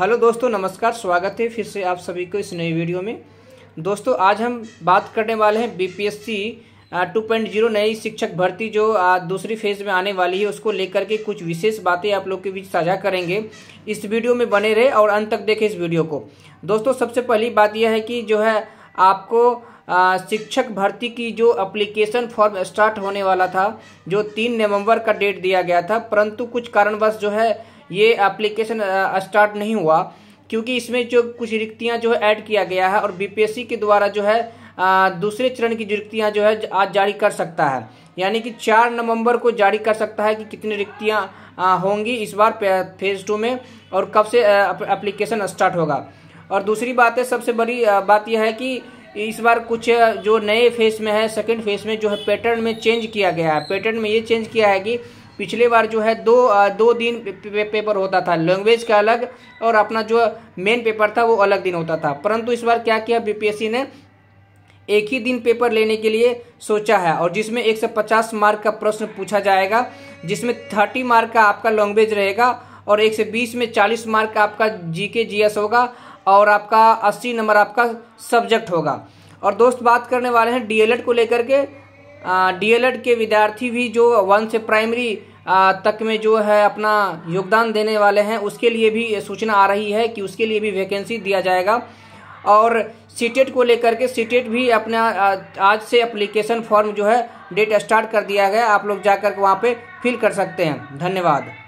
hello दोस्तों नमस्कार स्वागत है फिर से आप सभी को इस नई वीडियो में दोस्तों आज हम बात करने वाले हैं बीपीएससी 2.0 नई शिक्षक भर्ती जो दूसरी फेज में आने वाली है उसको लेकर के कुछ विशेष बातें आप लोग के बीच साझा करेंगे इस वीडियो में बने रहे और अंत तक देखें इस वीडियो को दोस्तों सबसे पहली बात यह है कि जो है आपको शिक्षक भर्ती की जो अप्लीकेशन फॉर्म स्टार्ट होने वाला था जो तीन नवंबर का डेट दिया गया था परंतु कुछ कारणवश जो है ये एप्लीकेशन स्टार्ट नहीं हुआ क्योंकि इसमें जो कुछ रिक्तियाँ जो है ऐड किया गया है और बीपीएससी के द्वारा जो है दूसरे चरण की रिक्तियाँ जो है आज जारी कर सकता है यानी कि चार नवंबर को जारी कर सकता है कि कितनी रिक्तियाँ होंगी इस बार फेज़ टू में और कब से एप्लीकेशन स्टार्ट होगा और दूसरी बात है सबसे बड़ी बात यह है कि इस बार कुछ जो नए फेस में है सेकंड फेस में जो है पैटर्न में चेंज किया गया है पैटर्न में ये चेंज किया है कि पिछले बार जो है दो दो दिन पेपर होता था लैंग्वेज का अलग और अपना जो मेन पेपर था वो अलग दिन होता था परंतु इस बार क्या किया बीपीएससी ने एक ही दिन पेपर लेने के लिए सोचा है और जिसमें 150 मार्क का प्रश्न पूछा जाएगा जिसमें 30 मार्क का आपका लैंग्वेज रहेगा और 120 में 40 मार्क का आपका जीके जीएस होगा और आपका 80 नंबर आपका सब्जेक्ट होगा और दोस्त बात करने वाले हैं डीएलएड को लेकर के डीएलएड के विद्यार्थी भी जो वन से प्राइमरी तक में जो है अपना योगदान देने वाले हैं उसके लिए भी सूचना आ रही है कि उसके लिए भी वैकेंसी दिया जाएगा और सीटेट e को लेकर के सीटेट e भी अपना आज से एप्लीकेशन फॉर्म जो है डेट स्टार्ट कर दिया गया आप लोग जाकर के वहाँ पे फिल कर सकते हैं धन्यवाद